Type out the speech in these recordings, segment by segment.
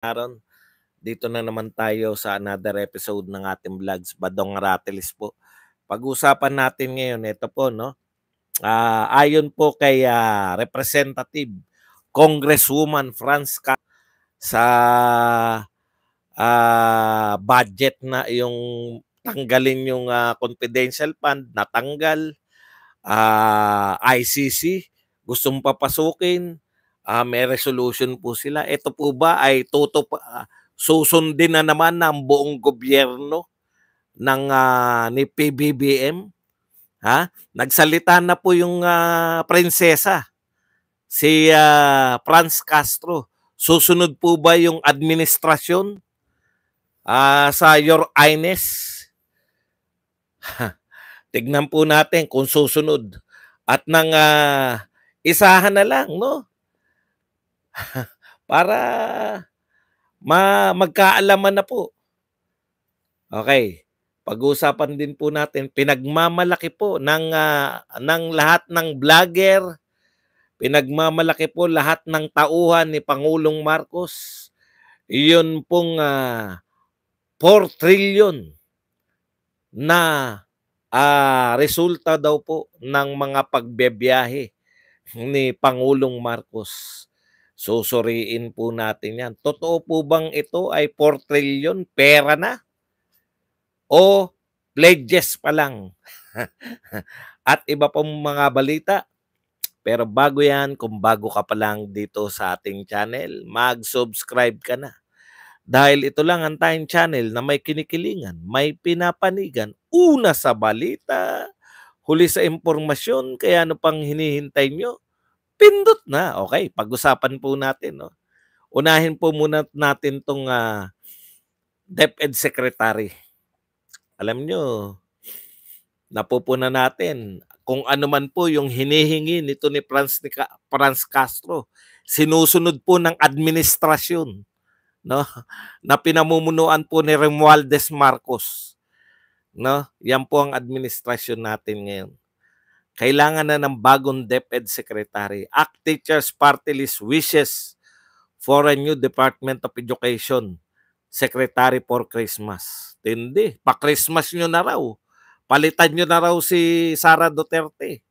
Aaron. Dito na naman tayo sa another episode ng ating vlogs, Badong Ratilis po. Pag-usapan natin ngayon, ito po, no? Uh, ayon po kay uh, Representative Congresswoman Franz Ka sa uh, budget na yung tanggalin yung uh, confidential fund, natanggal, uh, ICC, gustong papasukin, uh, may resolution po sila. Ito po ba ay toto uh, ah, susundin na naman ng buong gobyerno ng uh, ni PBBM? Ha? Nagsalita na po yung uh, prinsesa si uh, Franz Castro. Susunod po ba yung administrasyon uh, sa Your Highness? Tignan po natin kung susunod. At nang uh, isahan na lang, no? para ma magkaalaman na po. Okay. Pag-usapan din po natin pinagmamalaki po ng uh, ng lahat ng vlogger, pinagmamalaki po lahat ng tauhan ni Pangulong Marcos. Iyon pong uh, ah, 4 trillion na uh, resulta daw po ng mga pagbebiyahe ni Pangulong Marcos. Susuriin po natin yan. Totoo po bang ito ay 4 trillion pera na? O pledges pa lang? At iba pang mga balita. Pero bago yan, kung bago ka pa lang dito sa ating channel, mag-subscribe ka na. Dahil ito lang ang tayong channel na may kinikilingan, may pinapanigan, una sa balita, huli sa impormasyon, kaya ano pang hinihintay nyo? pindot na. Okay, pag-usapan po natin. No? Unahin po muna natin tong uh, ah, DepEd Secretary. Alam nyo, napupuna natin kung ano man po yung hinihingi nito ni Franz, ni Ka- Franz Castro. Sinusunod po ng administrasyon no na pinamumunuan po ni Romualdez Marcos no yan po ang administrasyon natin ngayon kailangan na ng bagong DepEd Secretary. ACT Teachers Party List wishes for a new Department of Education Secretary for Christmas. Tindi, pa-Christmas nyo na raw. Palitan nyo na raw si Sara Duterte.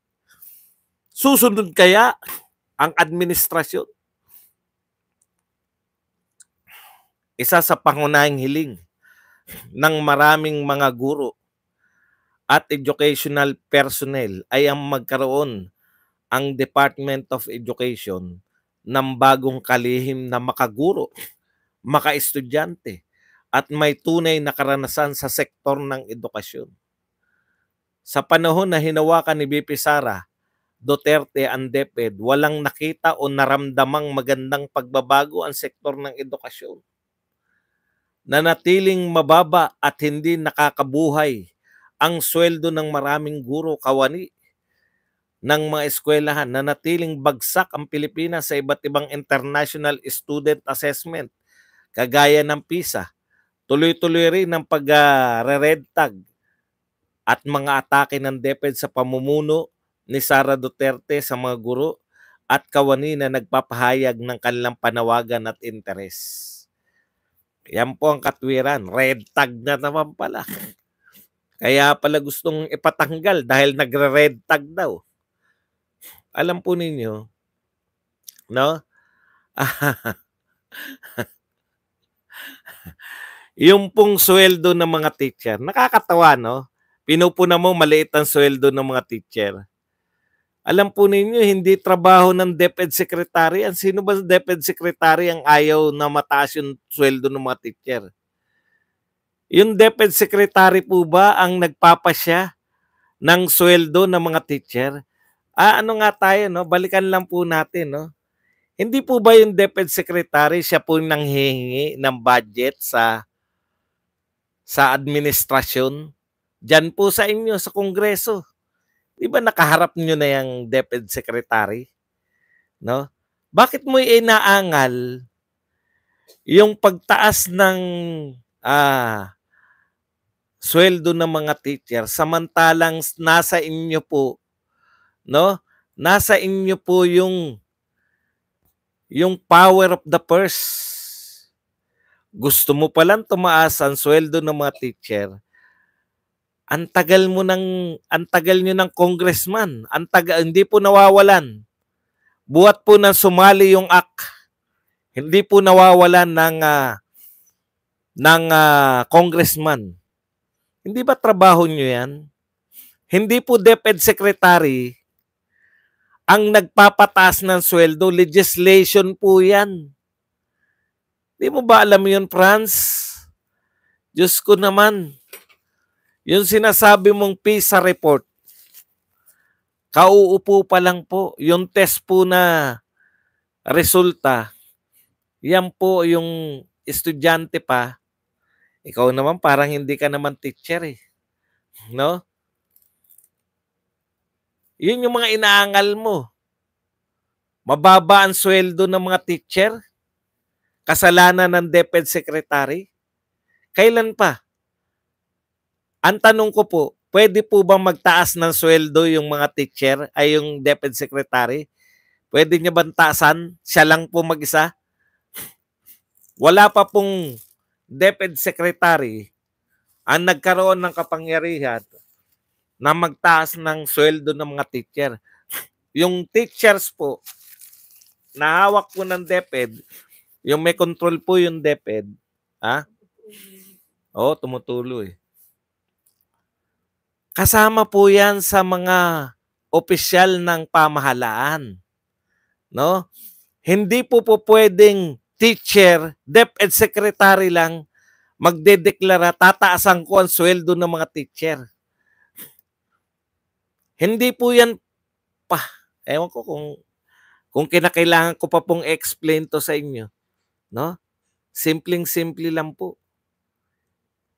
Susunod kaya ang administrasyon? Isa sa pangunahing hiling ng maraming mga guro at educational personnel ay ang magkaroon ang Department of Education ng bagong kalihim na makaguro, makaestudyante, at may tunay na karanasan sa sektor ng edukasyon. Sa panahon na hinawakan ni BP Sara, Duterte ang DepEd, walang nakita o naramdamang magandang pagbabago ang sektor ng edukasyon. Nanatiling mababa at hindi nakakabuhay ang sweldo ng maraming guro kawani ng mga eskwelahan na natiling bagsak ang Pilipinas sa iba't ibang international student assessment kagaya ng PISA. Tuloy-tuloy rin ang pag-red tag at mga atake ng DepEd sa pamumuno ni Sara Duterte sa mga guro at kawani na nagpapahayag ng kanilang panawagan at interes. Yan po ang katwiran. Red tag na naman pala. Kaya pala gustong ipatanggal dahil nagre-red tag daw. Alam po ninyo, no? yung pong sweldo ng mga teacher, nakakatawa, no? Pinupuna mo maliit ang sweldo ng mga teacher. Alam po ninyo, hindi trabaho ng DepEd Secretary. Ang sino ba DepEd Secretary ang ayaw na mataas yung sweldo ng mga teacher? Yung Defense Secretary po ba ang nagpapasya ng sweldo ng mga teacher? Ah, ano nga tayo, no? Balikan lang po natin, no? Hindi po ba yung Defense Secretary siya po hihingi ng budget sa sa administrasyon? Diyan po sa inyo, sa Kongreso. Di ba nakaharap nyo na yung Defense Secretary? No? Bakit mo inaangal yung pagtaas ng ah, sweldo ng mga teacher samantalang nasa inyo po no nasa inyo po yung yung power of the purse gusto mo pa lang tumaas ang sweldo ng mga teacher ang tagal mo ng ang tagal niyo ng congressman ang tagal hindi po nawawalan buhat po nang sumali yung act hindi po nawawalan ng uh, ng uh, congressman hindi ba trabaho nyo yan? Hindi po DepEd Secretary ang nagpapataas ng sweldo. Legislation po yan. Hindi mo ba alam yun, Franz? Diyos ko naman. Yung sinasabi mong PISA report, kauupo pa lang po. Yung test po na resulta, yan po yung estudyante pa ikaw naman parang hindi ka naman teacher eh. No? Yun yung mga inaangal mo. Mababa ang sweldo ng mga teacher. Kasalanan ng DepEd Secretary. Kailan pa? Ang tanong ko po, pwede po bang magtaas ng sweldo yung mga teacher ay yung DepEd Secretary? Pwede niya bang taasan? Siya lang po mag-isa? Wala pa pong DepEd Secretary ang nagkaroon ng kapangyarihan na magtaas ng sweldo ng mga teacher. Yung teachers po, nahawak po ng DepEd, yung may control po yung DepEd, ha? Oo, oh, tumutuloy. Eh. Kasama po yan sa mga opisyal ng pamahalaan. No? Hindi po po pwedeng teacher, DepEd secretary lang magdedeklara, tataasan ko ang sweldo ng mga teacher. Hindi po yan pa. Ewan ko kung kung kinakailangan ko pa pong explain to sa inyo. No? Simpleng-simple lang po.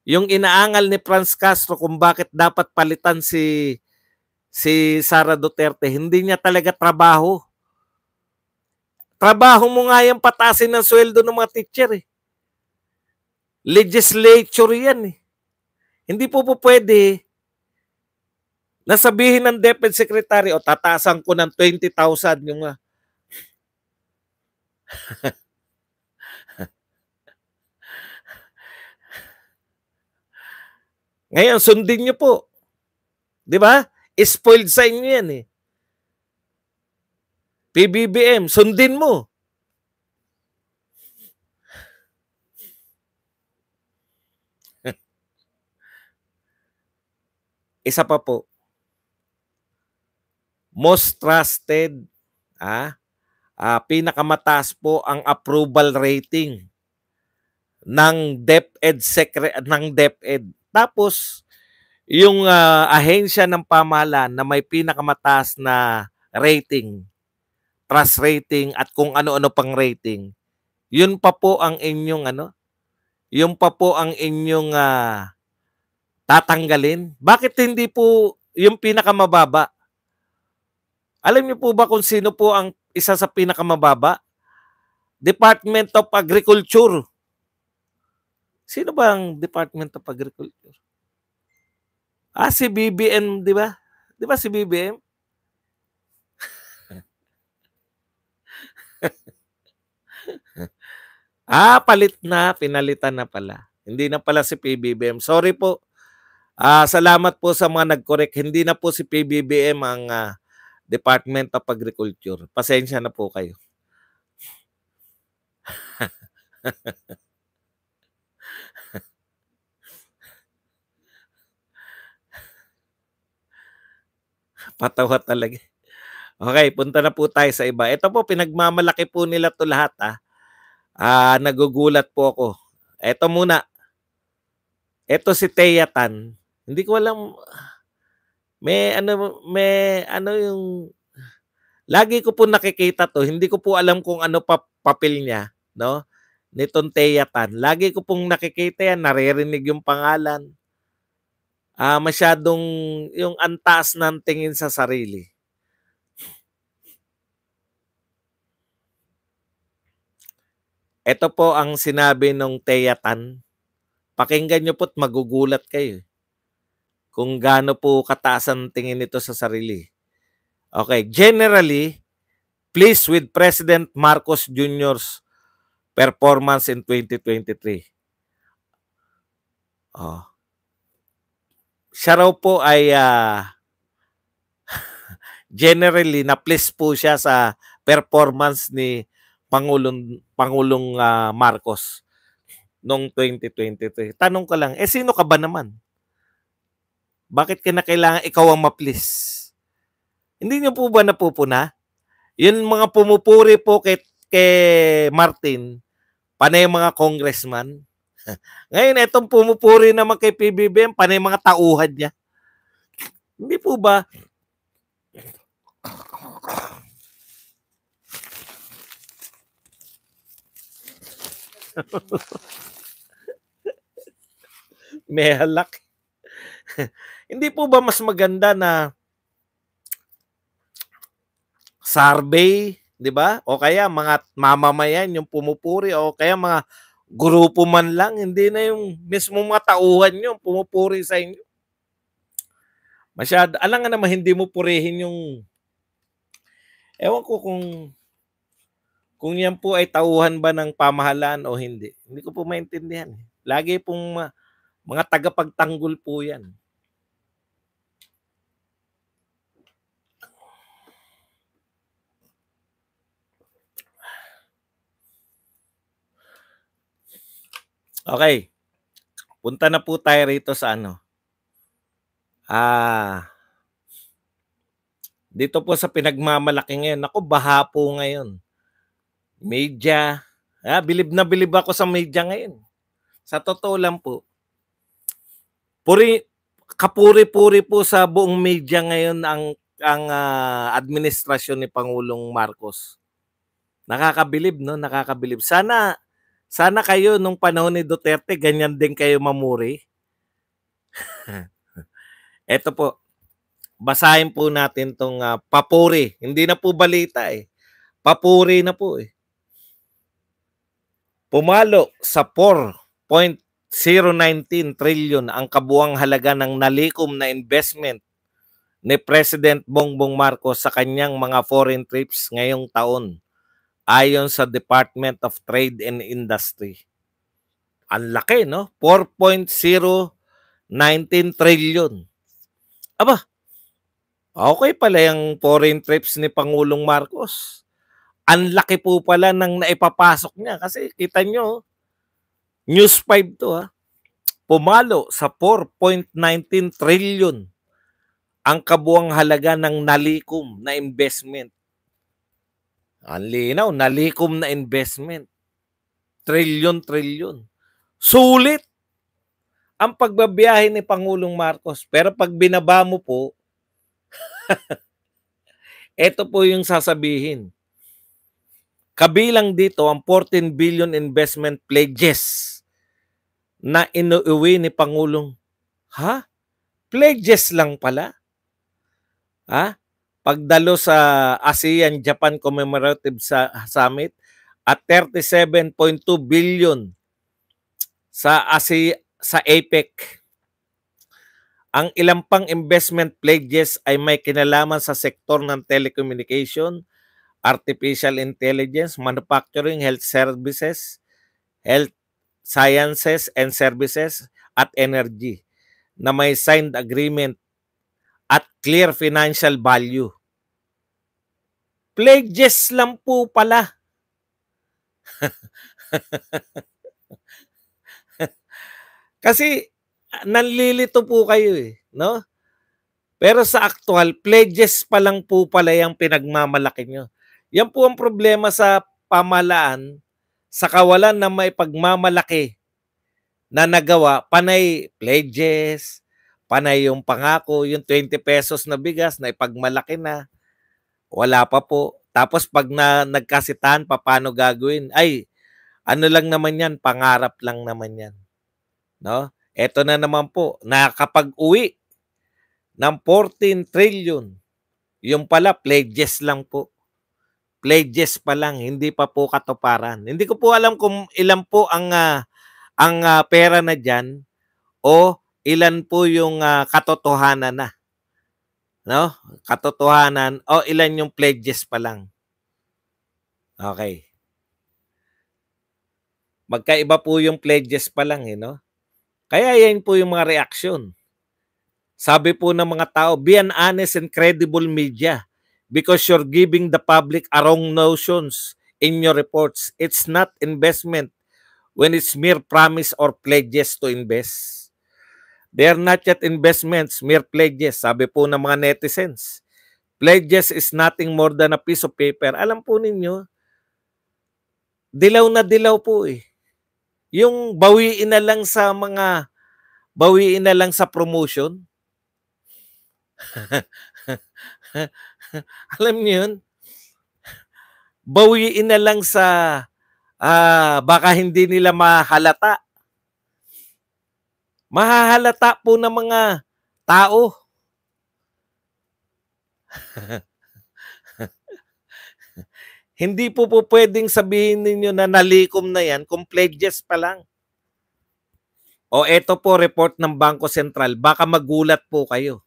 Yung inaangal ni Franz Castro kung bakit dapat palitan si si Sara Duterte, hindi niya talaga trabaho. Trabaho mo nga yung patasin ng sweldo ng mga teacher eh. Legislature yan eh. Hindi po po pwede nasabihin ng DepEd Secretary o tataasan ko ng 20,000 yung uh, Ngayon, sundin nyo po. Di ba? Spoiled sa inyo yan eh. PBBM, sundin mo. Isa pa po. Most trusted, ah, ah, pinakamataas po ang approval rating ng DepEd secre- ng DepEd. Tapos yung uh, ahensya ng pamahalaan na may pinakamataas na rating trust rating at kung ano-ano pang rating. Yun pa po ang inyong ano? Yung pa po ang inyong uh, tatanggalin. Bakit hindi po yung pinakamababa? Alam niyo po ba kung sino po ang isa sa pinakamababa? Department of Agriculture. Sino ba ang Department of Agriculture? Ah, si BBM, di ba? Di ba si BBM? ah, palit na, pinalitan na pala. Hindi na pala si PBBM. Sorry po. Ah, salamat po sa mga nag-correct. Hindi na po si PBBM ang uh, Department of Agriculture. Pasensya na po kayo. Patawa talaga. Okay, punta na po tayo sa iba. Ito po, pinagmamalaki po nila to lahat. Ah. Ah, nagugulat po ako. Ito muna. Ito si Thea Tan. Hindi ko alam. May ano, may ano yung... Lagi ko po nakikita to. Hindi ko po alam kung ano pa papel niya. No? Nitong Thea Tan. Lagi ko pong nakikita yan. Naririnig yung pangalan. Ah, masyadong yung antas ng tingin sa sarili. Ito po ang sinabi ng Teyatan. Pakinggan nyo po't magugulat kayo eh, kung gaano po kataas ang tingin nito sa sarili. Okay, generally, pleased with President Marcos Jr.'s performance in 2023. Oh. Siya raw po ay uh, generally na pleased po siya sa performance ni Pangulong Pangulong uh, Marcos noong 2023. Tanong ko lang, eh sino ka ba naman? Bakit kina kailangan ikaw ang maplis? Hindi niyo po ba napupuna? Yun mga pumupuri po kay, kay Martin, panay mga congressman. Ngayon, itong pumupuri naman kay PBBM, panay mga tauhan niya. Hindi po ba? May halak. Hindi po ba mas maganda na survey, 'di ba? O kaya mga mamamayan yung pumupuri o kaya mga grupo man lang, hindi na yung mismo mga tauhan yung pumupuri sa inyo. Masyado, alam nga naman hindi mo purihin yung Ewan ko kung kung yan po ay tauhan ba ng pamahalaan o hindi. Hindi ko po maintindihan. Eh. Lagi pong mga tagapagtanggol po yan. Okay. Punta na po tayo rito sa ano. Ah. Dito po sa pinagmamalaki ngayon. Ako, baha po ngayon media. Ah, bilib na bilib ako sa media ngayon. Sa totoo lang po, puri, kapuri-puri po sa buong media ngayon ang ang uh, administrasyon ni Pangulong Marcos. Nakakabilib, no? Nakakabilib. Sana sana kayo nung panahon ni Duterte ganyan din kayo mamuri. Ito po. Basahin po natin tong uh, papuri. Hindi na po balita eh. Papuri na po eh. Pumalo sa 4.019 trillion ang kabuang halaga ng nalikom na investment ni President Bongbong Marcos sa kanyang mga foreign trips ngayong taon ayon sa Department of Trade and Industry. Ang laki, no? 4.019 trillion. Aba, okay pala yung foreign trips ni Pangulong Marcos ang laki po pala ng naipapasok niya kasi kita nyo, News 5 to ha, pumalo sa 4.19 trillion ang kabuang halaga ng nalikom na investment. Ang linaw, nalikom na investment. Trillion, trillion. Sulit ang pagbabiyahe ni Pangulong Marcos. Pero pag binaba mo po, ito po yung sasabihin Kabilang dito ang 14 billion investment pledges na inuuwi ni Pangulong. Ha? Pledges lang pala? Ha? Pagdalo sa ASEAN-Japan Commemorative Summit at 37.2 billion sa ASEAN sa APEC. Ang ilang pang investment pledges ay may kinalaman sa sektor ng telecommunication, artificial intelligence, manufacturing, health services, health sciences and services at energy na may signed agreement at clear financial value. Pledges lang po pala. Kasi nanlilito po kayo eh, no? Pero sa actual, pledges pa lang po pala yung pinagmamalaki nyo. Yan po ang problema sa pamalaan sa kawalan ng may pagmamalaki na nagawa, panay pledges, panay yung pangako, yung 20 pesos na bigas na ipagmalaki na, wala pa po. Tapos pag na, nagkasitan, paano gagawin? Ay, ano lang naman yan, pangarap lang naman yan. No? Ito na naman po, nakapag-uwi ng 14 trillion, yung pala pledges lang po pledges pa lang, hindi pa po katuparan. Hindi ko po alam kung ilan po ang uh, ang uh, pera na diyan o ilan po yung uh, katotohanan na. No? Katotohanan o ilan yung pledges pa lang. Okay. Magkaiba po yung pledges pa lang, eh, no? Kaya yan po yung mga reaksyon. Sabi po ng mga tao, be an honest and credible media because you're giving the public a wrong notions in your reports. It's not investment when it's mere promise or pledges to invest. They are not yet investments, mere pledges, sabi po ng mga netizens. Pledges is nothing more than a piece of paper. Alam po ninyo, dilaw na dilaw po eh. Yung bawiin na lang sa mga, bawiin na lang sa promotion. alam niyo yun? Bawiin na lang sa uh, baka hindi nila mahalata. Mahahalata po ng mga tao. Hindi po po pwedeng sabihin ninyo na nalikom na yan kung pledges pa lang. O eto po report ng Bangko Sentral. Baka magulat po kayo.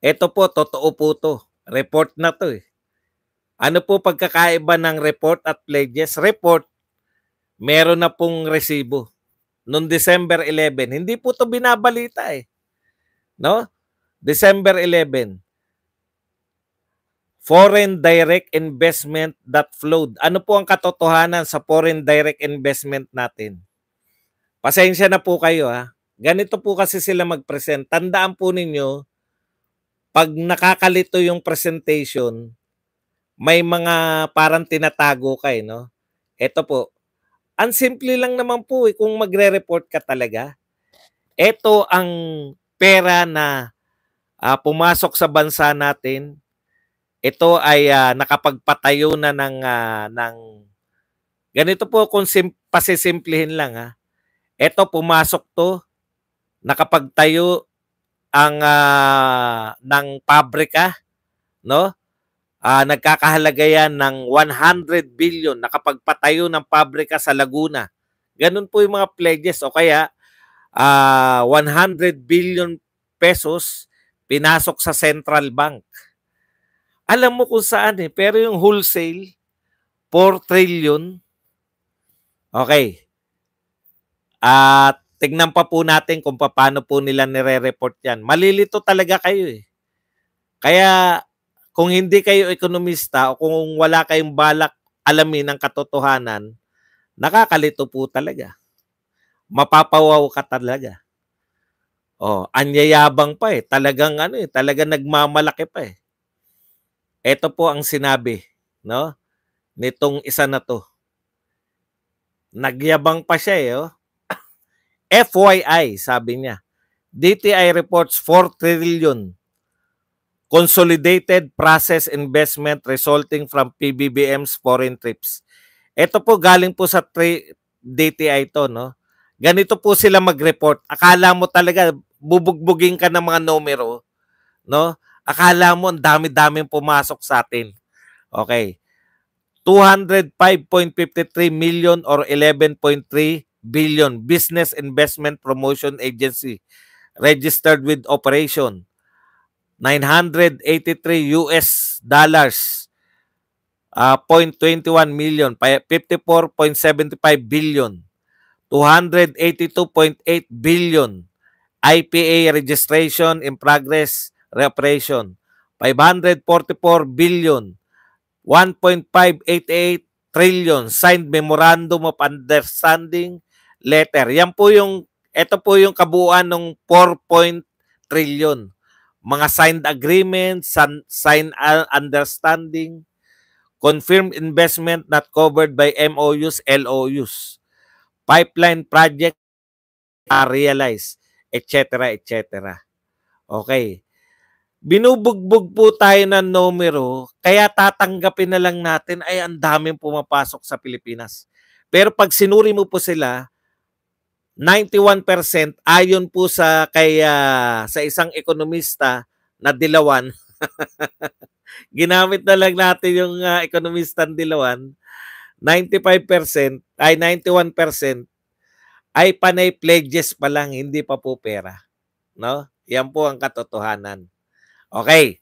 Eto po, totoo po to. Report na to eh. Ano po pagkakaiba ng report at pledges? Report, meron na pong resibo. Noong December 11, hindi po to binabalita eh. No? December 11, foreign direct investment that flowed. Ano po ang katotohanan sa foreign direct investment natin? Pasensya na po kayo ha. Ganito po kasi sila mag-present. Tandaan po ninyo, pag nakakalito yung presentation, may mga parang tinatago ka eh, no? Ito po, ang simple lang naman po eh, kung magre-report ka talaga. Ito ang pera na uh, pumasok sa bansa natin. Ito ay uh, nakapagpatayo na ng, uh, ng ganito po kung sim- pasisimplihin lang ha. Ito pumasok to, nakapagtayo ang uh, ng pabrika, no? Uh, nagkakahalaga yan ng 100 billion nakapagpatayo ng pabrika sa Laguna. Ganun po yung mga pledges o kaya uh, ah, 100 billion pesos pinasok sa central bank. Alam mo kung saan eh, pero yung wholesale, 4 trillion. Okay. At Tignan pa po natin kung paano po nila nire-report yan. Malilito talaga kayo eh. Kaya kung hindi kayo ekonomista o kung wala kayong balak alamin ang katotohanan, nakakalito po talaga. Mapapawaw ka talaga. Oh, anyayabang pa eh. Talagang ano eh, talagang nagmamalaki pa eh. Ito po ang sinabi, no? Nitong isa na to. Nagyabang pa siya eh, oh. FYI, sabi niya, DTI reports 4 trillion consolidated process investment resulting from PBBM's foreign trips. Ito po galing po sa DTI to, no? Ganito po sila mag-report. Akala mo talaga bubugbugin ka ng mga numero, no? Akala mo ang dami-daming pumasok sa atin. Okay. 205.53 million or 11.3 billion Business Investment Promotion Agency registered with operation 983 US dollars uh, 0.21 million 54.75 billion 282.8 billion IPA registration in progress reoperation 544 billion 1.588 trillion signed memorandum of understanding letter. Yan po yung, ito po yung kabuuan ng 4 trillion. Mga signed agreement, signed understanding, confirmed investment not covered by MOUs, LOUs, pipeline project are realized, etc., etc. Okay. Binubugbog po tayo ng numero, kaya tatanggapin na lang natin, ay ang daming pumapasok sa Pilipinas. Pero pag sinuri mo po sila, 91% ayon po sa kay ah, sa isang ekonomista na Dilawan. Ginamit na lang natin yung uh, ah, ekonomista Dilawan. 95% ay 91% ay panay pledges pa lang, hindi pa po pera. No? Yan po ang katotohanan. Okay.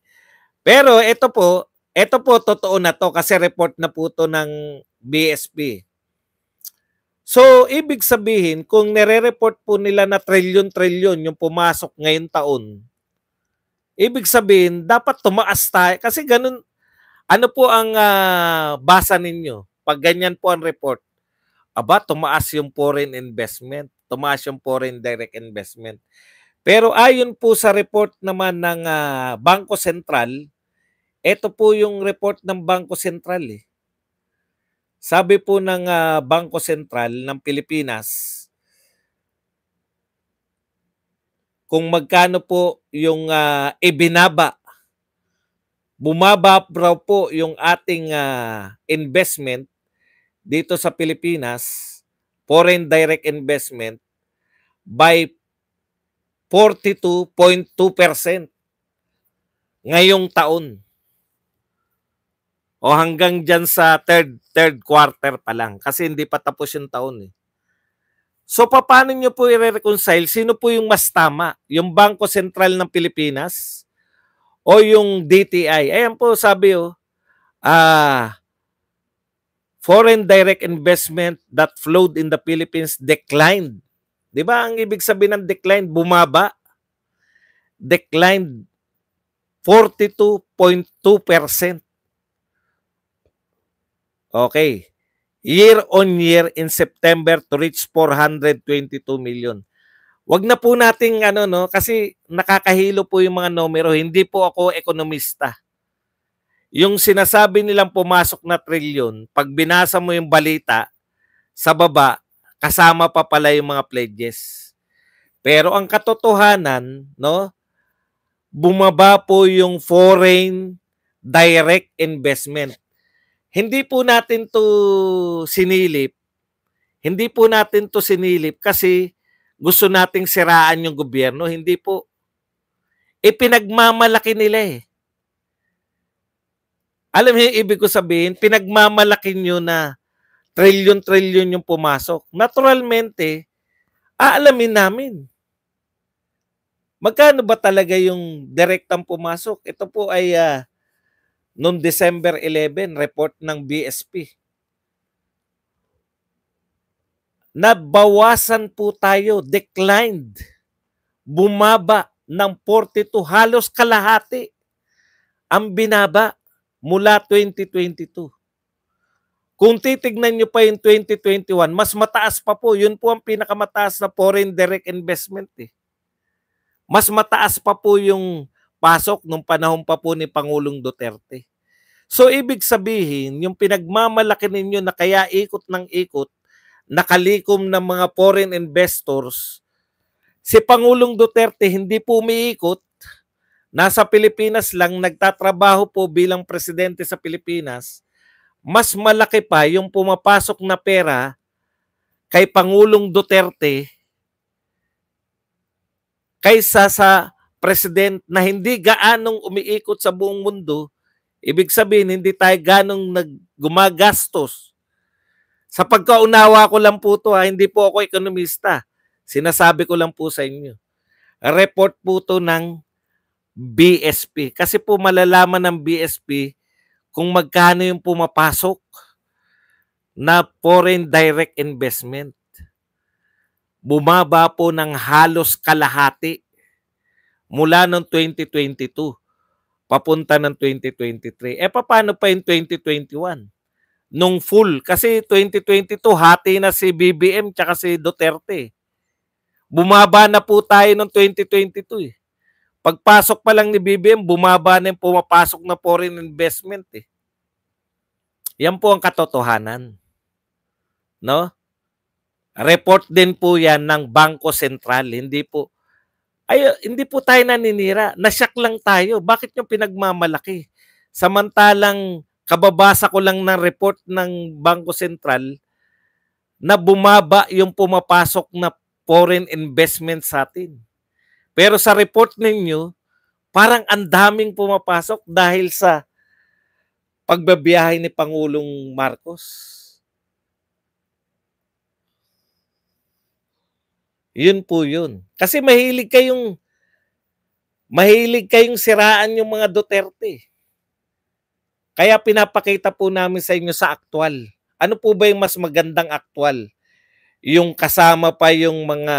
Pero ito po, ito po totoo na to kasi report na po to ng BSP. So, ibig sabihin, kung nire-report po nila na trilyon-trilyon yung pumasok ngayong taon, ibig sabihin, dapat tumaas tayo. Kasi ganun, ano po ang uh, basa ninyo? Pag ganyan po ang report, aba, tumaas yung foreign investment, tumaas yung foreign direct investment. Pero ayon po sa report naman ng uh, ah, Bangko Sentral, ito po yung report ng Bangko Sentral eh. Sabi po ng uh, Bangko Sentral ng Pilipinas, kung magkano po yung uh, ibinaba, bumaba po yung ating uh, investment dito sa Pilipinas, foreign direct investment, by 42.2% ngayong taon. O hanggang dyan sa third, third quarter pa lang kasi hindi pa tapos yung taon eh. So paano nyo po i-reconcile? Sino po yung mas tama? Yung Bangko Sentral ng Pilipinas o yung DTI? Ayan po sabi oh, ah, foreign direct investment that flowed in the Philippines declined. Di ba ang ibig sabihin ng declined? Bumaba. Declined 42.2%. Okay. Year on year in September to reach 422 million. Wag na po nating ano no kasi nakakahilo po yung mga numero. Hindi po ako ekonomista. Yung sinasabi nilang pumasok na trilyon, pag binasa mo yung balita sa baba, kasama pa pala yung mga pledges. Pero ang katotohanan, no, bumaba po yung foreign direct investment. Hindi po natin to sinilip. Hindi po natin to sinilip kasi gusto nating siraan yung gobyerno. Hindi po. E nila eh. Alam mo yung ibig ko sabihin? Pinagmamalaki nyo na trilyon-trilyon yung pumasok. Naturalmente, aalamin namin. Magkano ba talaga yung direktang pumasok? Ito po ay uh, noong December 11, report ng BSP. Nabawasan po tayo, declined, bumaba ng 42, halos kalahati ang binaba mula 2022. Kung titignan nyo pa yung 2021, mas mataas pa po. Yun po ang pinakamataas na foreign direct investment. Eh. Mas mataas pa po yung pasok nung panahon pa po ni Pangulong Duterte. So ibig sabihin, yung pinagmamalaki ninyo na kaya ikot ng ikot, nakalikom ng mga foreign investors, si Pangulong Duterte hindi po umiikot, nasa Pilipinas lang, nagtatrabaho po bilang presidente sa Pilipinas, mas malaki pa yung pumapasok na pera kay Pangulong Duterte kaysa sa president na hindi gaanong umiikot sa buong mundo, ibig sabihin hindi tayo ganong naggumagastos. Sa pagkaunawa ko lang po to ha, hindi po ako ekonomista. Sinasabi ko lang po sa inyo. Report po to ng BSP. Kasi po malalaman ng BSP kung magkano yung pumapasok na foreign direct investment. Bumaba po ng halos kalahati mula ng 2022 papunta ng 2023. Eh paano pa yung 2021? Nung full. Kasi 2022 hati na si BBM tsaka si Duterte. Bumaba na po tayo ng 2022 eh. Pagpasok pa lang ni BBM, bumaba na yung pumapasok na foreign investment eh. Yan po ang katotohanan. No? Report din po yan ng Bangko Sentral. Hindi po, ay hindi po tayo naninira. Nasyak lang tayo. Bakit nyo pinagmamalaki? Samantalang kababasa ko lang ng report ng Bangko Sentral na bumaba yung pumapasok na foreign investment sa atin. Pero sa report ninyo, parang ang daming pumapasok dahil sa pagbabiyahe ni Pangulong Marcos. Yun po yun. Kasi mahilig kayong mahilig kayong siraan yung mga Duterte. Kaya pinapakita po namin sa inyo sa aktwal. Ano po ba yung mas magandang aktwal? Yung kasama pa yung mga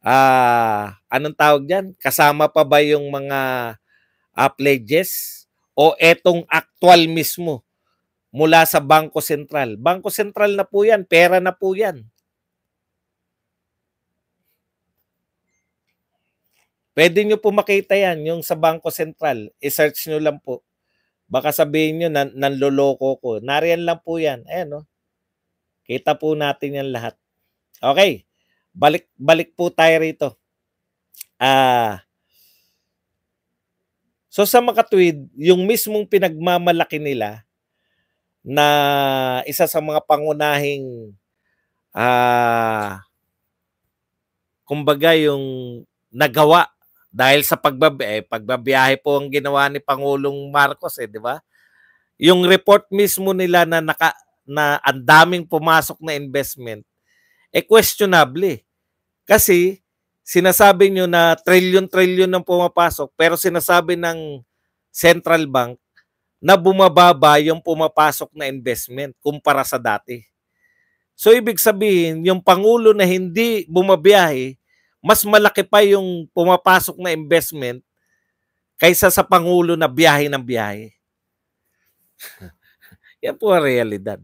uh, anong tawag diyan? Kasama pa ba yung mga uh, pledges o etong aktwal mismo mula sa Bangko Sentral? Bangko Sentral na po 'yan, pera na po 'yan. Pwede nyo po makita yan, yung sa Bangko Sentral. I-search nyo lang po. Baka sabihin nyo, nan- nanloloko ko. Nariyan lang po yan. Ayan, no? Oh. Kita po natin yan lahat. Okay. Balik, balik po tayo rito. Ah... Uh, so sa makatwid, yung mismong pinagmamalaki nila na isa sa mga pangunahing ah uh, kumbaga yung nagawa dahil sa pagbab eh, pagbabiyahe po ang ginawa ni Pangulong Marcos eh, di ba? Yung report mismo nila na naka na ang daming pumasok na investment eh questionable eh. Kasi sinasabi nyo na trilyon-trilyon ng pumapasok pero sinasabi ng central bank na bumababa yung pumapasok na investment kumpara sa dati. So ibig sabihin, yung pangulo na hindi bumabiyahe mas malaki pa yung pumapasok na investment kaysa sa Pangulo na biyahe ng biyahe. yan po ang realidad.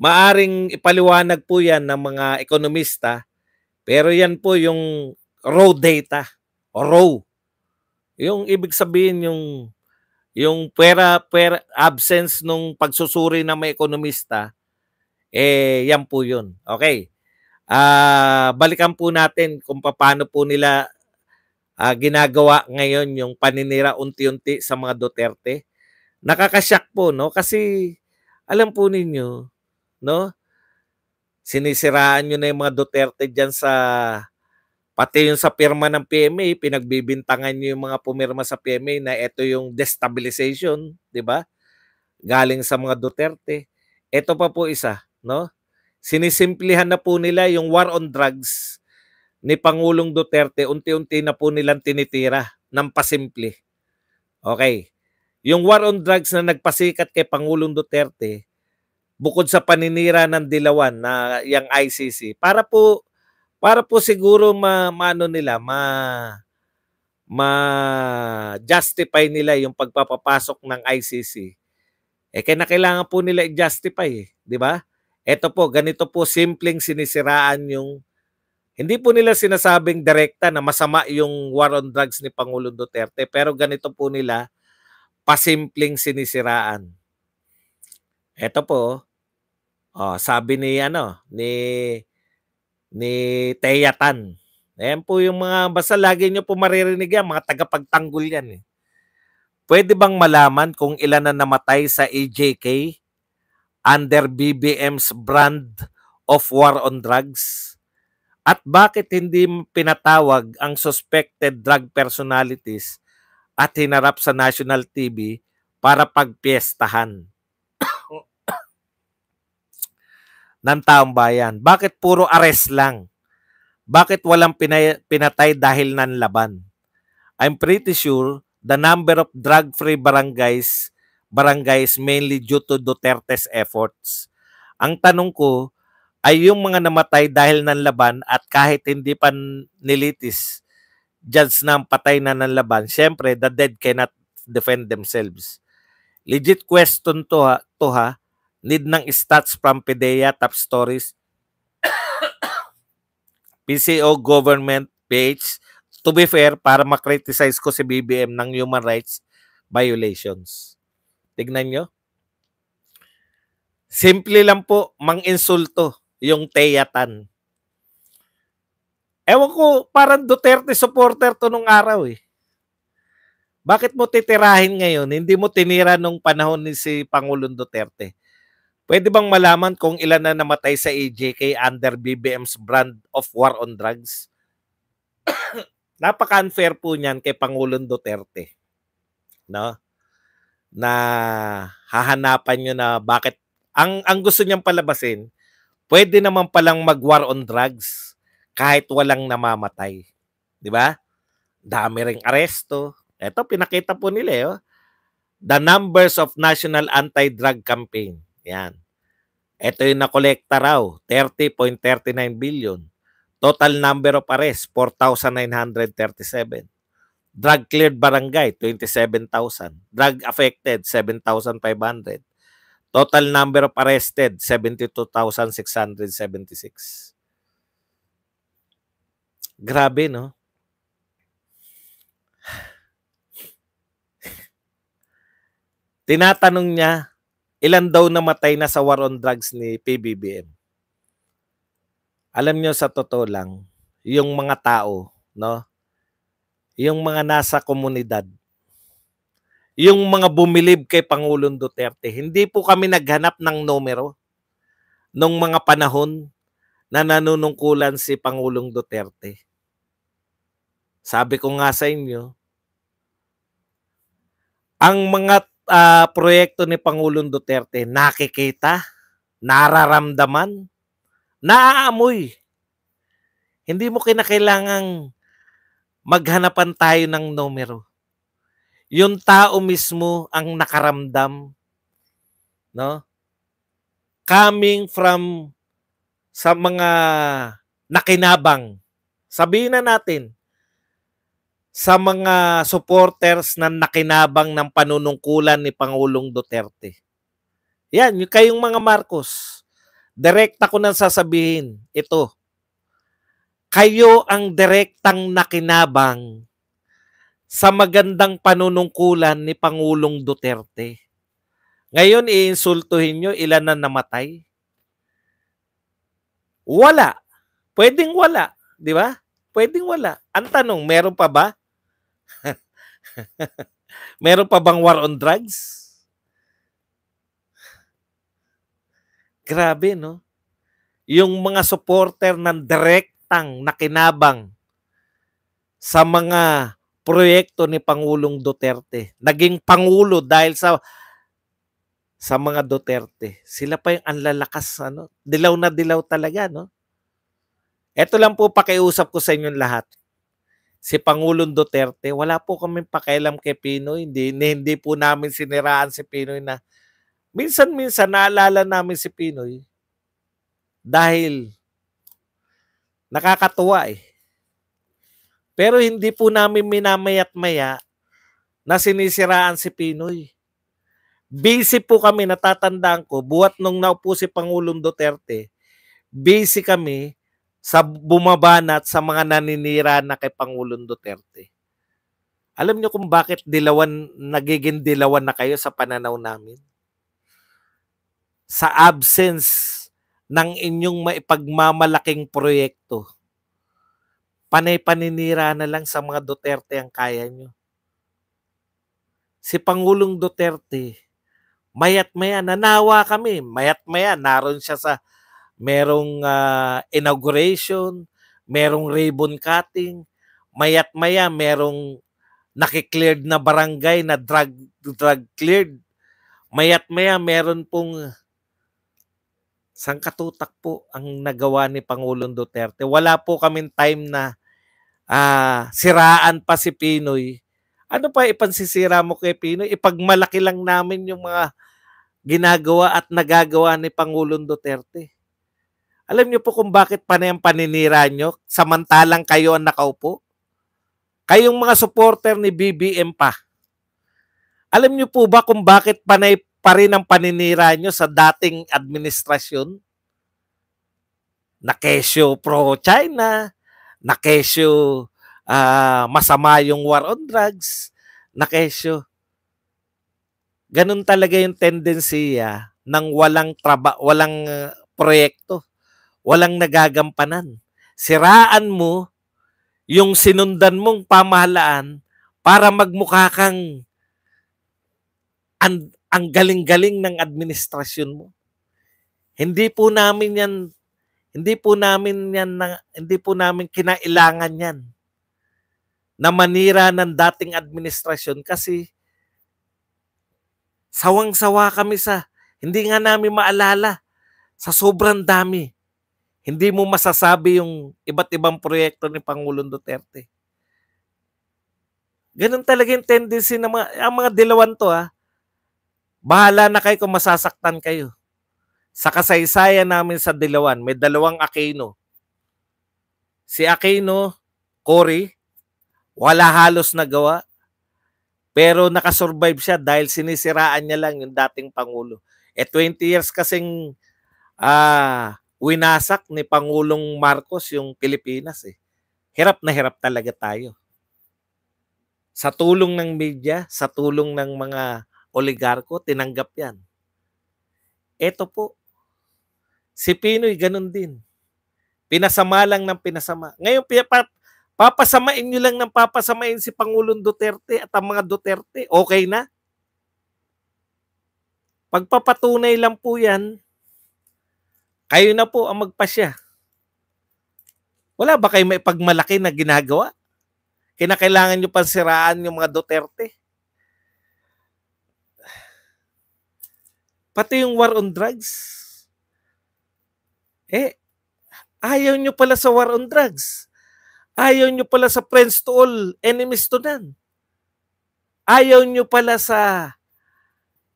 Maaring ipaliwanag po yan ng mga ekonomista, pero yan po yung raw data o raw. Yung ibig sabihin yung yung pera, per absence nung pagsusuri ng mga ekonomista, eh yan po yun. Okay uh, balikan po natin kung paano po nila uh, ginagawa ngayon yung paninira unti-unti sa mga Duterte. Nakakasyak po, no? Kasi alam po ninyo, no? Sinisiraan nyo na yung mga Duterte dyan sa Pati yung sa pirma ng PMA, pinagbibintangan niyo yung mga pumirma sa PMA na ito yung destabilization, 'di ba? Galing sa mga Duterte. Ito pa po isa, no? sinisimplihan na po nila yung war on drugs ni Pangulong Duterte, unti-unti na po nilang tinitira ng pasimple. Okay. Yung war on drugs na nagpasikat kay Pangulong Duterte, bukod sa paninira ng Dilawan na yung ICC, para po para po siguro ma, maano nila ma ma justify nila yung pagpapapasok ng ICC. Eh kaya na kailangan po nila i-justify, eh, 'di ba? Ito po, ganito po simpleng sinisiraan yung hindi po nila sinasabing direkta na masama yung war on drugs ni Pangulong Duterte pero ganito po nila pasimpleng sinisiraan. Ito po, oh, sabi ni ano ni ni Teyatan. Ayan po yung mga basta lagi niyo po maririnig yan, mga tagapagtanggol yan eh. Pwede bang malaman kung ilan na namatay sa AJK under BBM's brand of war on drugs? At bakit hindi pinatawag ang suspected drug personalities at hinarap sa national TV para pagpiestahan ng taong bayan? Bakit puro arrest lang? Bakit walang pinay- pinatay dahil nanlaban? I'm pretty sure the number of drug-free barangays barangays mainly due to Duterte's efforts. Ang tanong ko ay yung mga namatay dahil ng laban at kahit hindi pa nilitis, judge na ang patay na ng laban, syempre the dead cannot defend themselves. Legit question to ha, to ha. Need ng stats from PDEA, Top Stories, PCO Government, PH. To be fair, para makriticize ko si BBM ng human rights violations. Tignan nyo. Simple lang po, mang-insulto yung teyatan. Ewan ko, parang Duterte supporter to nung araw eh. Bakit mo titirahin ngayon? Hindi mo tinira nung panahon ni si Pangulong Duterte. Pwede bang malaman kung ilan na namatay sa AJK under BBM's brand of war on drugs? Napaka-unfair po niyan kay Pangulong Duterte. No? na hahanapan nyo na bakit ang ang gusto niyang palabasin, pwede naman palang mag-war on drugs kahit walang namamatay. 'Di ba? Dami ring aresto. Ito pinakita po nila 'yo. Eh, oh. The numbers of National Anti-Drug Campaign. Yan. Ito yung nakolekta raw, 30.39 billion. Total number of arrests, 4,937. Drug cleared barangay, 27,000. Drug affected, 7,500. Total number of arrested, 72,676. Grabe, no? Tinatanong niya, ilan daw namatay na sa war on drugs ni PBBM? Alam niyo sa totoo lang, yung mga tao, no? yung mga nasa komunidad, yung mga bumilib kay Pangulong Duterte. Hindi po kami naghanap ng numero nung mga panahon na nanunungkulan si Pangulong Duterte. Sabi ko nga sa inyo, ang mga uh, proyekto ni Pangulong Duterte nakikita, nararamdaman, naaamoy. Hindi mo kinakailangang maghanapan tayo ng numero. Yung tao mismo ang nakaramdam. No? Coming from sa mga nakinabang. Sabihin na natin, sa mga supporters na nakinabang ng panunungkulan ni Pangulong Duterte. Yan, yung kayong mga Marcos. Direkta ko nang sasabihin, ito, kayo ang direktang nakinabang sa magandang panunungkulan ni Pangulong Duterte. Ngayon, iinsultuhin nyo, ilan na namatay? Wala. Pwedeng wala. Di ba? Pwedeng wala. Ang tanong, meron pa ba? meron pa bang war on drugs? Grabe, no? Yung mga supporter ng direct utang nakinabang sa mga proyekto ni Pangulong Duterte. Naging pangulo dahil sa sa mga Duterte. Sila pa yung anlalakas ano, dilaw na dilaw talaga no. Ito lang po pakiusap ko sa inyong lahat. Si Pangulong Duterte, wala po kaming pakialam kay Pinoy. Hindi, hindi po namin siniraan si Pinoy na minsan-minsan naalala namin si Pinoy dahil Nakakatuwa eh. Pero hindi po namin minamayat-maya na sinisiraan si Pinoy. Busy po kami, natatandaan ko, buwat nung naupo si Pangulong Duterte, busy kami sa bumabanat sa mga naninira na kay Pangulong Duterte. Alam niyo kung bakit dilawan, nagiging dilawan na kayo sa pananaw namin? Sa absence ng inyong maipagmamalaking proyekto. Panay-paninira na lang sa mga Duterte ang kaya nyo. Si Pangulong Duterte, mayat maya, nanawa kami. Mayat maya, naroon siya sa merong uh, inauguration, merong ribbon cutting, mayat maya, merong nakikleared na barangay na drug, drug cleared. Mayat maya, meron pong sangkatutak po ang nagawa ni Pangulong Duterte. Wala po kaming time na uh, siraan pa si Pinoy. Ano pa ipansisira mo kay Pinoy? Ipagmalaki lang namin yung mga ginagawa at nagagawa ni Pangulong Duterte. Alam niyo po kung bakit pa na yung paninira nyo samantalang kayo ang nakaupo? Kayong mga supporter ni BBM pa. Alam niyo po ba kung bakit panay pa rin ang paninira nyo sa dating administrasyon na kesyo pro-China, na kesyo uh, ah, masama yung war on drugs, na kesyo. Ganun talaga yung tendensiya ng walang traba, walang ah, proyekto, walang nagagampanan. Siraan mo yung sinundan mong pamahalaan para magmukha kang and ang galing-galing ng administrasyon mo. Hindi po namin 'yan hindi po namin 'yan na, hindi po namin kinailangan 'yan na manira ng dating administrasyon kasi sawang-sawa kami sa hindi nga namin maalala sa sobrang dami. Hindi mo masasabi yung iba't ibang proyekto ni Pangulong Duterte. Ganun talaga yung tendency ng mga, ang mga dilawan to ha. Ah. Bahala na kayo kung masasaktan kayo. Sa kasaysayan namin sa Dilawan, may dalawang Aquino. Si Aquino, Cory, wala halos nagawa. Pero nakasurvive siya dahil sinisiraan niya lang yung dating Pangulo. E eh, 20 years kasing uh, winasak ni Pangulong Marcos yung Pilipinas eh. Hirap na hirap talaga tayo. Sa tulong ng media, sa tulong ng mga oligarko, tinanggap yan. Ito po, si Pinoy ganun din. Pinasama lang ng pinasama. Ngayon, papasamain nyo lang ng papasamain si Pangulong Duterte at ang mga Duterte. Okay na? Pagpapatunay lang po yan, kayo na po ang magpasya. Wala ba kayo may pagmalaki na ginagawa? Kinakailangan nyo pansiraan yung mga Duterte? Pati yung war on drugs. Eh, ayaw nyo pala sa war on drugs. Ayaw nyo pala sa friends to all, enemies to none. Ayaw nyo pala sa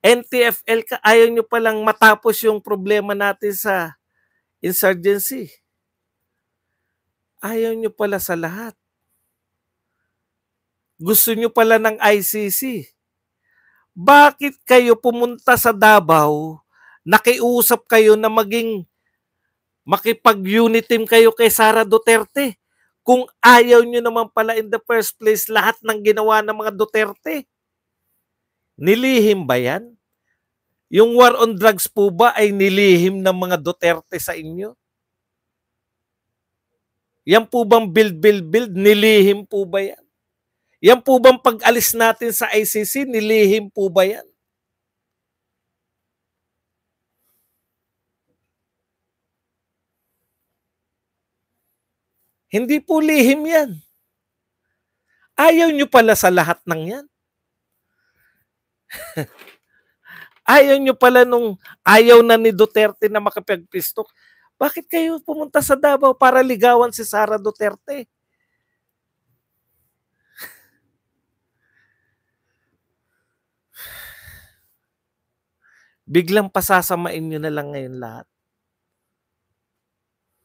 NTFL, ka, ayaw nyo palang matapos yung problema natin sa insurgency. Ayaw nyo pala sa lahat. Gusto nyo pala ng ICC bakit kayo pumunta sa Davao, nakiusap kayo na maging makipag-unit team kayo kay Sara Duterte? Kung ayaw nyo naman pala in the first place lahat ng ginawa ng mga Duterte. Nilihim ba yan? Yung war on drugs po ba ay nilihim ng mga Duterte sa inyo? Yan po bang build, build, build? Nilihim po ba yan? Yan po bang pag-alis natin sa ICC, nilihim po ba yan? Hindi po lihim yan. Ayaw nyo pala sa lahat ng yan. ayaw nyo pala nung ayaw na ni Duterte na makapagpistok. Bakit kayo pumunta sa Davao para ligawan si Sara Duterte? biglang pasasamain nyo na lang ngayon lahat.